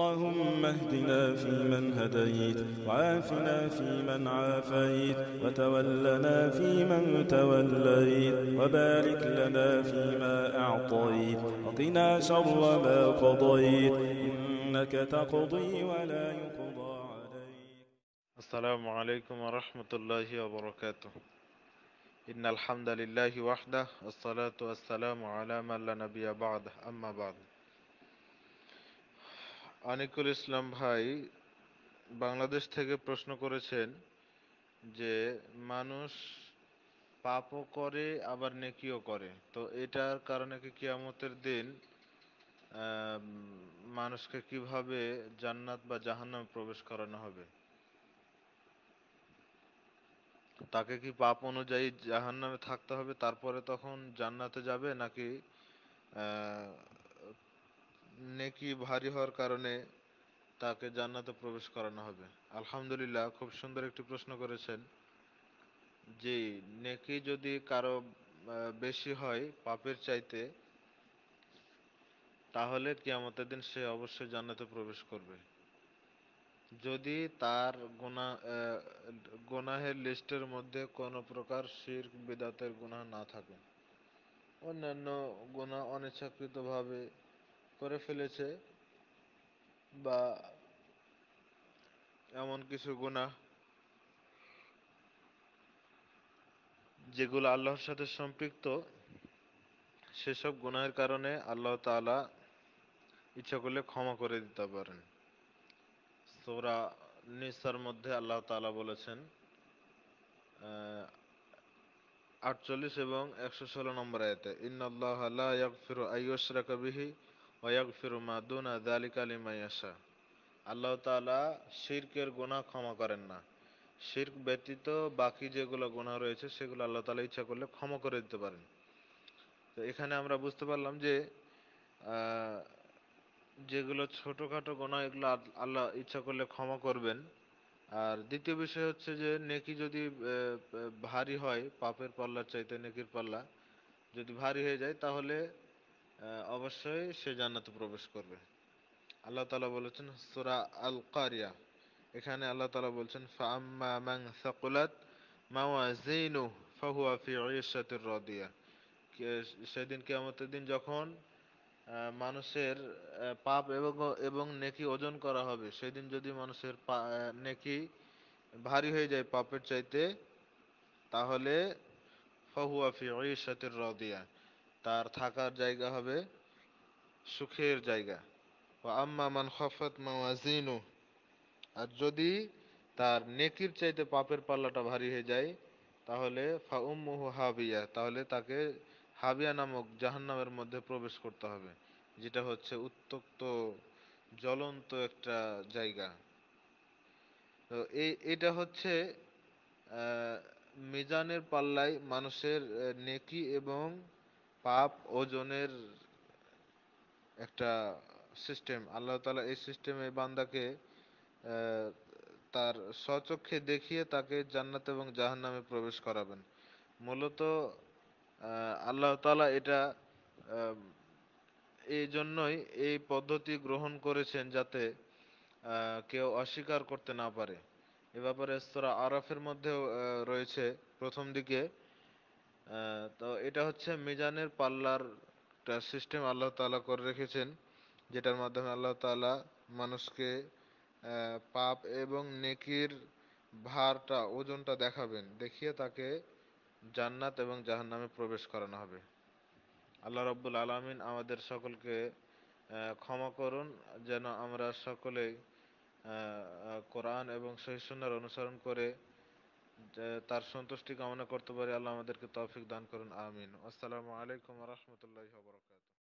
اللهم اهدنا فيمن هديت وعافنا فيمن عافيت وتولنا فيمن توليت وبارك لنا فيما أعطيت وقنا شر ما قضيت إنك تقضي ولا يقضى عليك السلام عليكم ورحمة الله وبركاته إن الحمد لله وحده والصلاة والسلام على من لا نبي بعده أما بعد আনিকুল ইসলাম ভাই বাংলাদেশ থেকে প্রশ্ন করেছেন যে মানুষ পাপও করে আবার নেকিও করে তো এটার কারণে কি কিয়ামতের দিন মানুষকে কিভাবে জান্নাত বা জাহান্নামে প্রবেশ করানো হবে তাকে কি পাপ অনুযায়ী জাহান্নামে থাকতে হবে তারপরে তখন জান্নাতে যাবে নাকি নেকি ভারী হওয়ার কারণে তাকে জান্নাতে প্রবেশ করানো হবে আলহামদুলিল্লাহ খুব সুন্দর একটি প্রশ্ন করেছেন যে নেকি যদি কারো বেশি হয় পাপের চাইতে তাহলে কি আমাদের দিন সে অবশ্যই জান্নাতে প্রবেশ করবে যদি তার গুনাহ গুনাহের লিস্টের মধ্যে কোনো প্রকার শির বিদাতের গুনাহ না থাকে অন্যান্য গুনাহ অনিচ্ছাকৃতভাবে করে ফেলেছে বা এমন কিছু গুণা যেগুলো আল্লাহর সাথে সম্পৃক্ত সেসব গুনাহের কারণে আল্লাহ তালা ইচ্ছা করলে ক্ষমা করে দিতে পারেন সোরা নিসার মধ্যে আল্লাহ তালা বলেছেন আটচল্লিশ এবং একশো ষোলো নম্বর আয়তে ইন্নআল্লাহ আল্লাহ ইয়াকফিরু আইয়ুশরাকা বিহি ওয়াকফির মাদুন আদালিক আলিমাইয়াশা আল্লাহ তাআলা শির্কের গোনা ক্ষমা করেন না শিরক ব্যতীত বাকি যেগুলো গোনা রয়েছে সেগুলো আল্লাহ তাআলা ইচ্ছা করলে ক্ষমা করে দিতে পারেন তো এখানে আমরা বুঝতে পারলাম যে যেগুলো ছোটোখাটো গোনা এগুলো আল্লাহ ইচ্ছা করলে ক্ষমা করবেন আর দ্বিতীয় বিষয় হচ্ছে যে নেকি যদি ভারী হয় পাপের পাল্লার চাইতে নেকির পাল্লা যদি ভারী হয়ে যায় তাহলে অবশ্যই সে জান্নাতে প্রবেশ করবে আল্লাহ তালা বলেছেন সুরা আল কারিয়া এখানে আল্লাহ তালা বলছেন ফাম্মা মাং সাকুলাত মাওয়াজিনু ফাহুয়া ফি ইশাতির রাদিয়া সেদিন কিয়ামতের দিন যখন মানুষের পাপ এবং এবং নেকি ওজন করা হবে সেদিন যদি মানুষের নেকি ভারী হয়ে যায় পাপের চাইতে তাহলে ফাহুয়া ফি ইশাতির রাদিয়া তার থাকার জায়গা হবে সুখের জায়গা আম্মা মান খফত মাওয়াজিনু আর যদি তার নেকির চাইতে পাপের পাল্লাটা ভারী হয়ে যায় তাহলে উম্মুহু হাবিয়া তাহলে তাকে হাবিয়া নামক জাহান্নামের মধ্যে প্রবেশ করতে হবে যেটা হচ্ছে উত্তক্ত জ্বলন্ত একটা জায়গা তো এই এটা হচ্ছে মিজানের পাল্লায় মানুষের নেকি এবং পাপ ওজনের একটা সিস্টেম আল্লাহ তালা এই সিস্টেমে বান্দাকে তার স্বচক্ষে দেখিয়ে তাকে জান্নাত এবং জাহান্নামে প্রবেশ করাবেন মূলত আল্লাহ তালা এটা এই জন্যই এই পদ্ধতি গ্রহণ করেছেন যাতে কেউ অস্বীকার করতে না পারে এ ব্যাপারে স্তরা আরফের মধ্যেও রয়েছে প্রথম দিকে তো এটা হচ্ছে মিজানের পাল্লার সিস্টেম আল্লাহ তালা করে রেখেছেন যেটার মাধ্যমে আল্লাহ তালা মানুষকে পাপ এবং নেকির ভারটা ওজনটা দেখাবেন দেখিয়ে তাকে জান্নাত এবং জাহান্নামে প্রবেশ করানো হবে আল্লাহ রব্বুল আলমিন আমাদের সকলকে ক্ষমা করুন যেন আমরা সকলেই কোরআন এবং সহিষ্ণুর অনুসরণ করে তার সন্তুষ্টি কামনা করতে পারি আল্লাহ আমাদেরকে তৌফিক দান করুন আমিন আসসালামু আলাইকুম রহমতুল্লাহ বরকাত